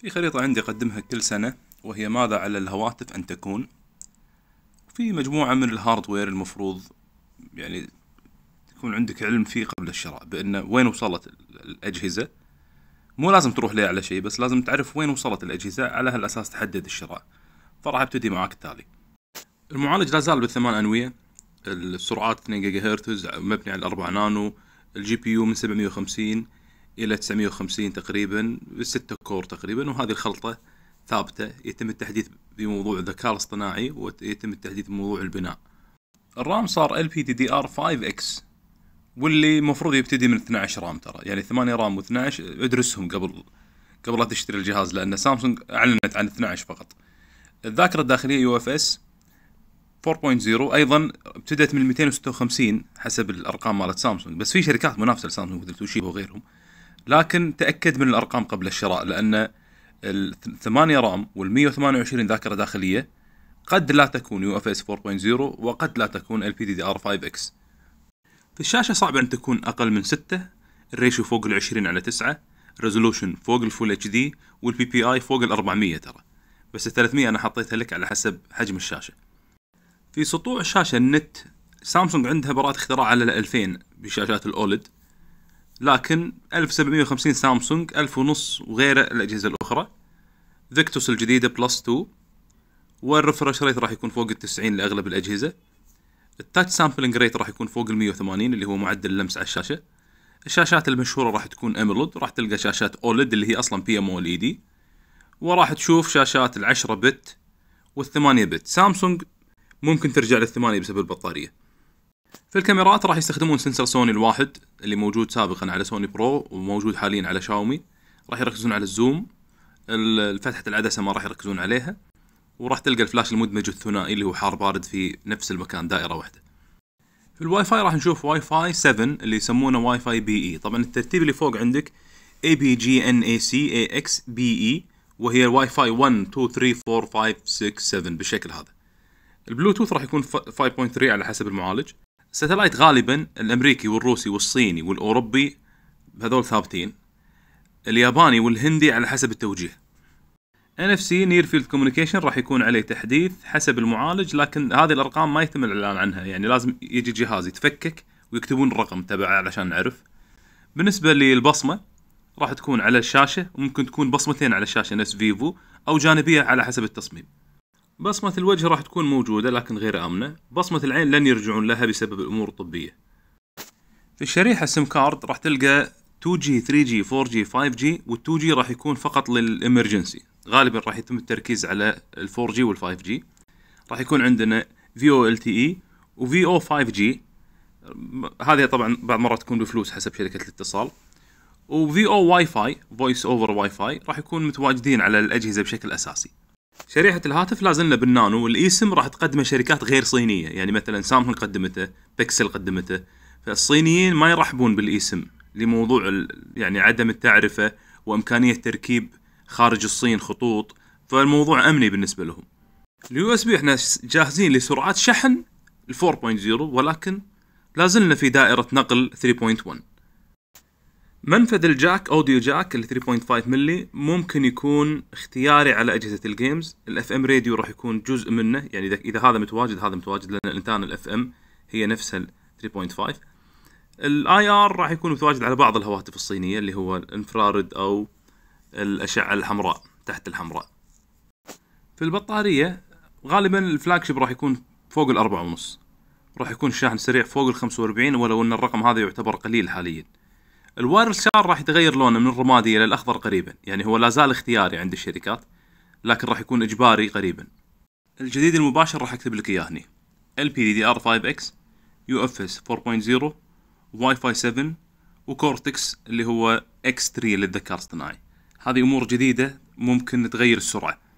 في خريطة عندي أقدمها كل سنة وهي ماذا على الهواتف أن تكون في مجموعة من الهاردوير المفروض يعني يكون عندك علم فيه قبل الشراء بأنه وين وصلت الأجهزة مو لازم تروح لي على شيء بس لازم تعرف وين وصلت الأجهزة على هالأساس تحدد الشراء فراح ابتدي معاك التالي المعالج لا زال بالثمان أنوية السرعات 2 جيجا هرتز مبني على 4 نانو الجي بي يو من 750 الى 950 تقريبا بستة كور تقريبا وهذه الخلطه ثابته يتم التحديث بموضوع الذكاء الاصطناعي ويتم التحديث بموضوع البناء الرام صار ال بي دي دي ار 5 اكس واللي المفروض يبتدي من 12 رام ترى يعني 8 رام و12 ادرسهم قبل قبل لا تشتري الجهاز لان سامسونج اعلنت عن 12 فقط الذاكره الداخليه يو اف اس 4.0 ايضا ابتدت من 256 حسب الارقام مالت سامسونج بس في شركات منافسه لسامسونج مثل توشيبا وغيرهم لكن تاكد من الارقام قبل الشراء لان ال 8 رام وال 128 ذاكره داخليه قد لا تكون يو اف اس 4.0 وقد لا تكون ال بي دي دي ار 5 اكس في الشاشه صعب ان تكون اقل من 6 الريشيو فوق ال 20 على 9 ريزولوشن فوق الفول اتش دي والبي بي اي فوق ال 400 ترى بس ال 300 انا حطيتها لك على حسب حجم الشاشه في سطوع الشاشه النت سامسونج عندها براءة اختراع على 2000 بشاشات الاولد لكن 1750 سامسونج 1000 ونص وغيره الأجهزة الأخرى فيكتوس الجديدة بلس 2 والريفرش ريت راح يكون فوق ال 90 لأغلب الأجهزة التاتش سامبلنج ريت راح يكون فوق ال 180 اللي هو معدل اللمس على الشاشة الشاشات المشهورة راح تكون أميلود راح تلقى شاشات أولد اللي هي أصلا بي ام اي دي وراح تشوف شاشات العشرة بت والثمانية بت سامسونج ممكن ترجع للثمانية بسبب البطارية في الكاميرات راح يستخدمون سنسر سوني الواحد اللي موجود سابقا على سوني برو وموجود حاليا على شاومي راح يركزون على الزوم فتحة العدسة ما راح يركزون عليها وراح تلقى الفلاش المدمج الثنائي اللي هو حار بارد في نفس المكان دائرة واحدة في الواي فاي راح نشوف واي فاي 7 اللي يسمونه واي فاي بي اي طبعا الترتيب اللي فوق عندك اي بي جي ان اي سي اي اكس بي اي وهي الواي فاي 1 2 3 4 5 6 7 بالشكل هذا البلوتوث راح يكون 5.3 على حسب المعالج ستلايت غالبا الامريكي والروسي والصيني والاوروبي هذول ثابتين الياباني والهندي على حسب التوجيه NFC نير فيلد كوميونيكيشن راح يكون عليه تحديث حسب المعالج لكن هذه الارقام ما يتم الاعلان عنها يعني لازم يجي جهاز يتفكك ويكتبون الرقم تبعه علشان نعرف بالنسبة للبصمة راح تكون على الشاشة وممكن تكون بصمتين على الشاشة نفس فيفو أو جانبية على حسب التصميم بصمة الوجه راح تكون موجودة لكن غير آمنة بصمة العين لن يرجعون لها بسبب الأمور الطبية في الشريحة السم كارد راح تلقى 2G 3G 4G 5G وال2G راح يكون فقط للإمرجنسي غالبا راح يتم التركيز على ال4G وال5G راح يكون عندنا VOLTE و VO5G هذه طبعا بعض مرات تكون بفلوس حسب شركة الاتصال و VO واي فاي فويس اوفر واي فاي راح يكون متواجدين على الأجهزة بشكل أساسي شريحه الهاتف لازلنا بالنانو والايسم راح تقدمه شركات غير صينيه يعني مثلا سامسونج قدمته بيكسل قدمته فالصينيين ما يرحبون بالايسم لموضوع يعني عدم التعرفه وامكانيه تركيب خارج الصين خطوط فالموضوع امني بالنسبه لهم اليو اس بي احنا جاهزين لسرعات شحن ال 4.0 ولكن لازلنا في دائره نقل 3.1 منفذ الجاك اوديو جاك ال 3.5 ملي ممكن يكون اختياري على اجهزه الجيمز الاف ام راديو راح يكون جزء منه يعني اذا اذا هذا متواجد هذا متواجد لان الانتان الاف ام هي نفسها 3.5 الاي ار راح يكون متواجد على بعض الهواتف الصينيه اللي هو الانفراريد او الاشعه الحمراء تحت الحمراء في البطاريه غالبا الفلاج شيب راح يكون فوق الأربعة ونص راح يكون الشاحن سريع فوق ال 45 ولو ان الرقم هذا يعتبر قليل حاليا الوايرلس شار راح يتغير لونه من الرمادي الى الاخضر قريبا يعني هو لا زال اختياري عند الشركات لكن راح يكون اجباري قريبا الجديد المباشر راح اكتب لك اياه هنا LPDDR5X UFS 4.0 واي فاي 7 وكورتكس اللي هو X3 للذكاء الاصطناعي هذه امور جديده ممكن تغير السرعه